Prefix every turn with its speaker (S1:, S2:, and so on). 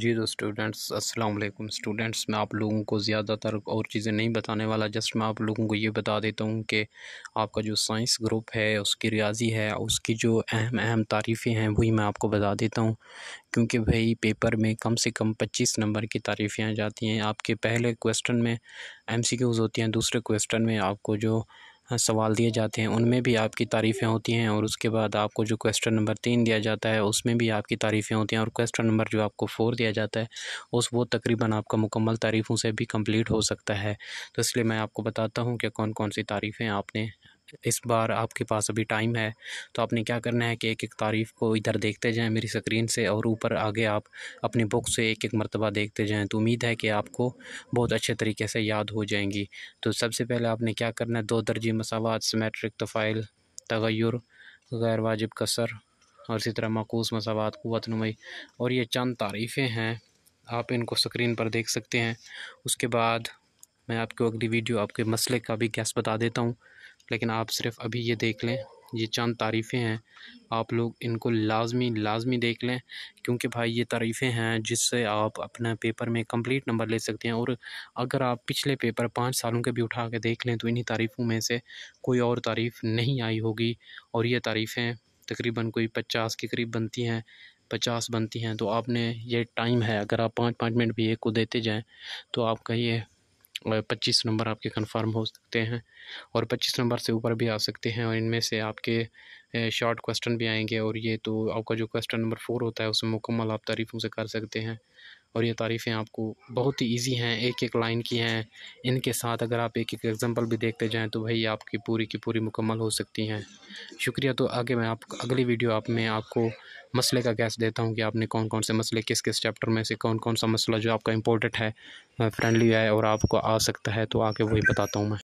S1: जी तो स्टूडेंट्स अस्सलाम वालेकुम स्टूडेंट्स मैं आप लोगों को ज़्यादातर और चीज़ें नहीं बताने वाला जस्ट मैं आप लोगों को ये बता देता हूँ कि आपका जो साइंस ग्रुप है उसकी रियाजी है उसकी जो अहम अहम तारीफ़ें हैं वही मैं आपको बता देता हूँ क्योंकि भाई पेपर में कम से कम पच्चीस नंबर की तारीफ़ें जाती हैं आपके पहले क्वेश्चन में एम होती हैं दूसरे क्वेश्चन में आपको जो सवाल दिए जाते हैं उनमें भी आपकी तारीफ़ें होती हैं और उसके बाद आपको जो क्वेश्चन नंबर तीन दिया जाता है उसमें भी आपकी तारीफ़ें होती हैं और क्वेश्चन नंबर जो आपको फ़ोर दिया जाता है उस वो तकरीबन आपका मुकम्मल तारीफ़ों से भी कंप्लीट हो सकता है तो इसलिए मैं आपको बताता हूँ कि कौन कौन सी तारीफ़ें आपने इस बार आपके पास अभी टाइम है तो आपने क्या करना है कि एक एक तारीफ़ को इधर देखते जाएं मेरी स्क्रीन से और ऊपर आगे आप अपनी बुक से एक एक मरतबा देखते जाएं तो उम्मीद है कि आपको बहुत अच्छे तरीके से याद हो जाएंगी तो सबसे पहले आपने क्या करना है दो दर्जी मसावत सिमेट्रिक तफ़ाइल तगैर गैर वाजिब कसर और इसी तरह मकूस मसावत क़वत नुमई और ये चंद तारीफ़ें हैं आप इनको स्क्रीन पर देख सकते हैं उसके बाद मैं आपको अगली वीडियो आपके मसले का भी गैस बता देता हूँ लेकिन आप सिर्फ अभी ये देख लें ये चंद तारीफ़ें हैं आप लोग इनको लाजमी लाजमी देख लें क्योंकि भाई ये तारीफ़ें हैं जिससे आप अपने पेपर में कंप्लीट नंबर ले सकते हैं और अगर आप पिछले पेपर पाँच सालों के भी उठा के देख लें तो इन्हीं तारीफ़ों में से कोई और तारीफ़ नहीं आई होगी और ये तारीफ़ें तकरीबन कोई पचास के करीब बनती हैं पचास बनती हैं तो आपने ये टाइम है अगर आप पाँच पाँच मिनट भी एक को देते जाएँ तो आपका ये पच्चीस नंबर आपके कंफर्म हो सकते हैं और पच्चीस नंबर से ऊपर भी आ सकते हैं और इनमें से आपके शॉर्ट क्वेश्चन भी आएंगे और ये तो आपका जो क्वेश्चन नंबर फोर होता है उसमें मुकम्मल आप तारीफ़ों से कर सकते हैं और ये तारीफ़ें आपको बहुत ही ईजी हैं एक एक लाइन की हैं इनके साथ अगर आप एक एक एग्ज़ाम्पल भी देखते जाएँ तो भाई आपकी पूरी की पूरी मुकम्मल हो सकती हैं शुक्रिया तो आगे मैं आप अगली वीडियो आप में आपको मसले का गैस देता हूँ कि आपने कौन कौन से मसले किस किस चैप्टर में से कौन कौन सा मसला जो आपका इम्पोर्टेंट है फ्रेंडली है और आपको आ सकता है तो आके वही बताता हूँ मैं